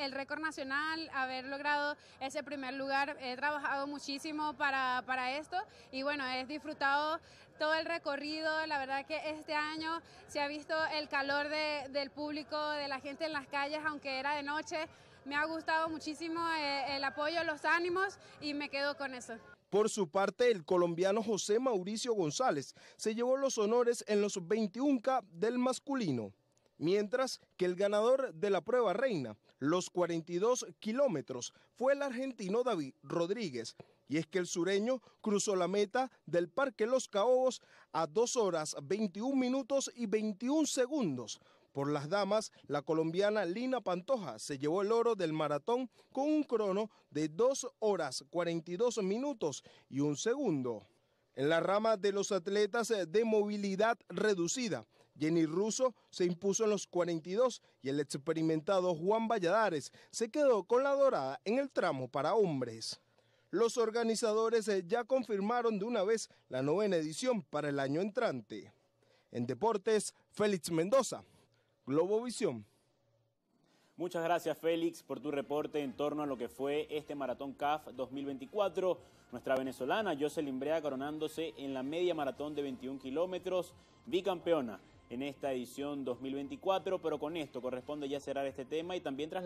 el récord nacional, haber logrado ese primer lugar. He trabajado muchísimo para, para esto y bueno, he disfrutado todo el recorrido. La verdad que este año se ha visto el calor del público, de la gente en las calles, aunque era de noche. Me ha gustado muchísimo eh, el apoyo, los ánimos y me quedo con eso. Por su parte, el colombiano José Mauricio González se llevó los honores en los 21K del masculino mientras que el ganador de la prueba reina, los 42 kilómetros, fue el argentino David Rodríguez. Y es que el sureño cruzó la meta del Parque Los Caobos a 2 horas 21 minutos y 21 segundos. Por las damas, la colombiana Lina Pantoja se llevó el oro del maratón con un crono de 2 horas 42 minutos y 1 segundo. En la rama de los atletas de movilidad reducida, Jenny Russo se impuso en los 42 y el experimentado Juan Valladares se quedó con la dorada en el tramo para hombres. Los organizadores eh, ya confirmaron de una vez la novena edición para el año entrante. En deportes, Félix Mendoza, Globovisión. Muchas gracias Félix por tu reporte en torno a lo que fue este Maratón CAF 2024. Nuestra venezolana Jocelyn Brea coronándose en la media maratón de 21 kilómetros, bicampeona en esta edición 2024, pero con esto corresponde ya cerrar este tema y también tras